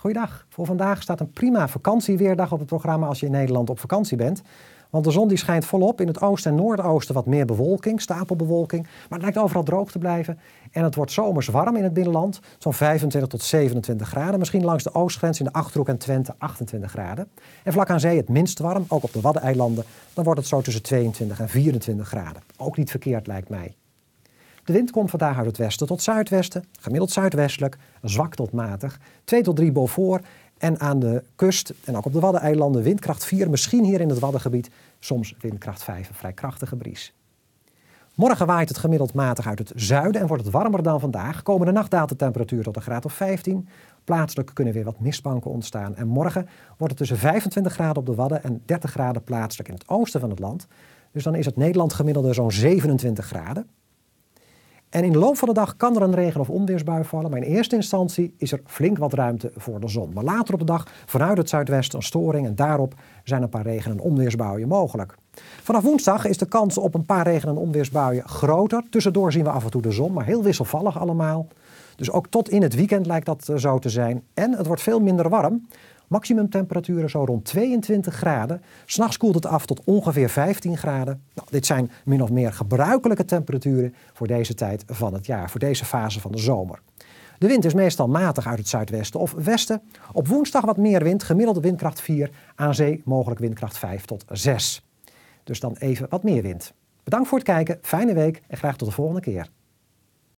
Goeiedag. Voor vandaag staat een prima vakantieweerdag op het programma als je in Nederland op vakantie bent. Want de zon die schijnt volop. In het oosten en noordoosten wat meer bewolking, stapelbewolking. Maar het lijkt overal droog te blijven. En het wordt zomers warm in het binnenland. Zo'n 25 tot 27 graden. Misschien langs de oostgrens in de Achterhoek en Twente 28 graden. En vlak aan zee het minst warm, ook op de Waddeneilanden. Dan wordt het zo tussen 22 en 24 graden. Ook niet verkeerd lijkt mij. De wind komt vandaag uit het westen tot zuidwesten, gemiddeld zuidwestelijk, zwak tot matig, 2 tot 3 Beaufort en aan de kust en ook op de Waddeneilanden windkracht 4, misschien hier in het Waddengebied soms windkracht 5, een vrij krachtige bries. Morgen waait het gemiddeld matig uit het zuiden en wordt het warmer dan vandaag. Komende nacht daalt de temperatuur tot een graad of 15. Plaatselijk kunnen weer wat mistbanken ontstaan. En morgen wordt het tussen 25 graden op de Wadden en 30 graden plaatselijk in het oosten van het land. Dus dan is het Nederland gemiddelde zo'n 27 graden. En in de loop van de dag kan er een regen- of onweersbui vallen. Maar in eerste instantie is er flink wat ruimte voor de zon. Maar later op de dag vanuit het zuidwesten een storing. En daarop zijn een paar regen- en onweersbuien mogelijk. Vanaf woensdag is de kans op een paar regen- en onweersbuien groter. Tussendoor zien we af en toe de zon, maar heel wisselvallig allemaal. Dus ook tot in het weekend lijkt dat eh, zo te zijn. En het wordt veel minder warm. Maximumtemperaturen zo rond 22 graden. S'nachts koelt het af tot ongeveer 15 graden. Nou, dit zijn min of meer gebruikelijke temperaturen voor deze tijd van het jaar, voor deze fase van de zomer. De wind is meestal matig uit het zuidwesten of westen. Op woensdag wat meer wind, gemiddelde windkracht 4, aan zee mogelijk windkracht 5 tot 6. Dus dan even wat meer wind. Bedankt voor het kijken, fijne week en graag tot de volgende keer.